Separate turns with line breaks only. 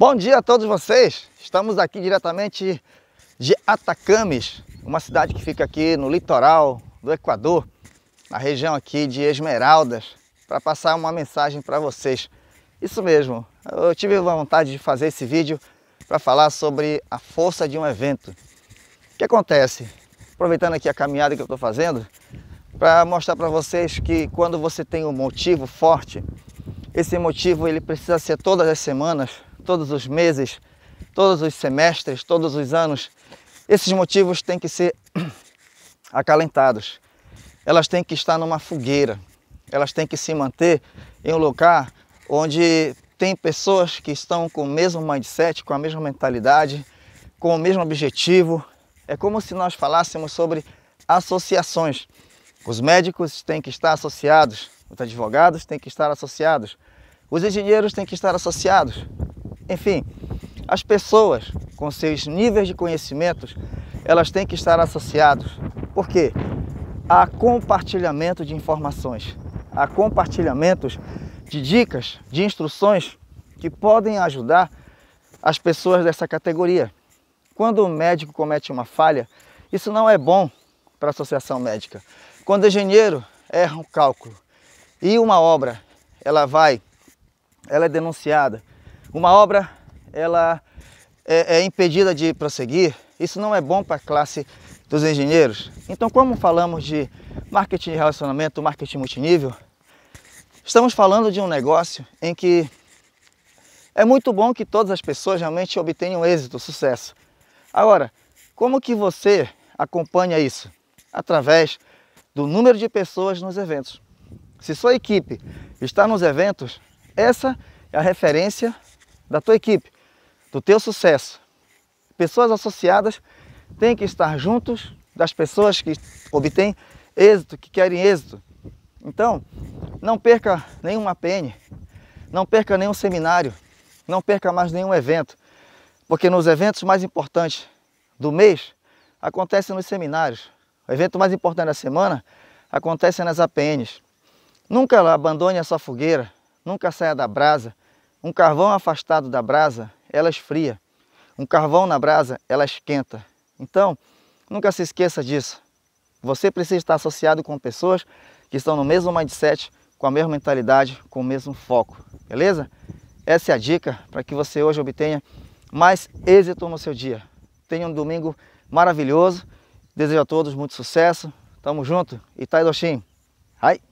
Bom dia a todos vocês! Estamos aqui diretamente de Atacames, uma cidade que fica aqui no litoral do Equador, na região aqui de Esmeraldas, para passar uma mensagem para vocês. Isso mesmo, eu tive a vontade de fazer esse vídeo para falar sobre a força de um evento. O que acontece? Aproveitando aqui a caminhada que eu estou fazendo, para mostrar para vocês que quando você tem um motivo forte, esse motivo ele precisa ser todas as semanas todos os meses, todos os semestres, todos os anos, esses motivos têm que ser acalentados. Elas têm que estar numa fogueira, elas têm que se manter em um lugar onde tem pessoas que estão com o mesmo mindset, com a mesma mentalidade, com o mesmo objetivo. É como se nós falássemos sobre associações. Os médicos têm que estar associados, os advogados têm que estar associados, os engenheiros têm que estar associados, enfim, as pessoas com seus níveis de conhecimentos, elas têm que estar associadas. Por quê? A compartilhamento de informações, a compartilhamentos de dicas, de instruções que podem ajudar as pessoas dessa categoria. Quando o médico comete uma falha, isso não é bom para a associação médica. Quando o engenheiro erra um cálculo e uma obra, ela vai, ela é denunciada, uma obra, ela é, é impedida de prosseguir. Isso não é bom para a classe dos engenheiros. Então, como falamos de marketing de relacionamento, marketing multinível, estamos falando de um negócio em que é muito bom que todas as pessoas realmente obtenham êxito, sucesso. Agora, como que você acompanha isso? Através do número de pessoas nos eventos. Se sua equipe está nos eventos, essa é a referência da tua equipe, do teu sucesso. Pessoas associadas têm que estar juntos das pessoas que obtêm êxito, que querem êxito. Então, não perca nenhuma PN, não perca nenhum seminário, não perca mais nenhum evento, porque nos eventos mais importantes do mês acontecem nos seminários. O evento mais importante da semana acontece nas APNs. Nunca abandone a sua fogueira, nunca saia da brasa, um carvão afastado da brasa, ela esfria. Um carvão na brasa, ela esquenta. Então, nunca se esqueça disso. Você precisa estar associado com pessoas que estão no mesmo mindset, com a mesma mentalidade, com o mesmo foco. Beleza? Essa é a dica para que você hoje obtenha mais êxito no seu dia. Tenha um domingo maravilhoso. Desejo a todos muito sucesso. Tamo junto. Itaidoshin. Hai!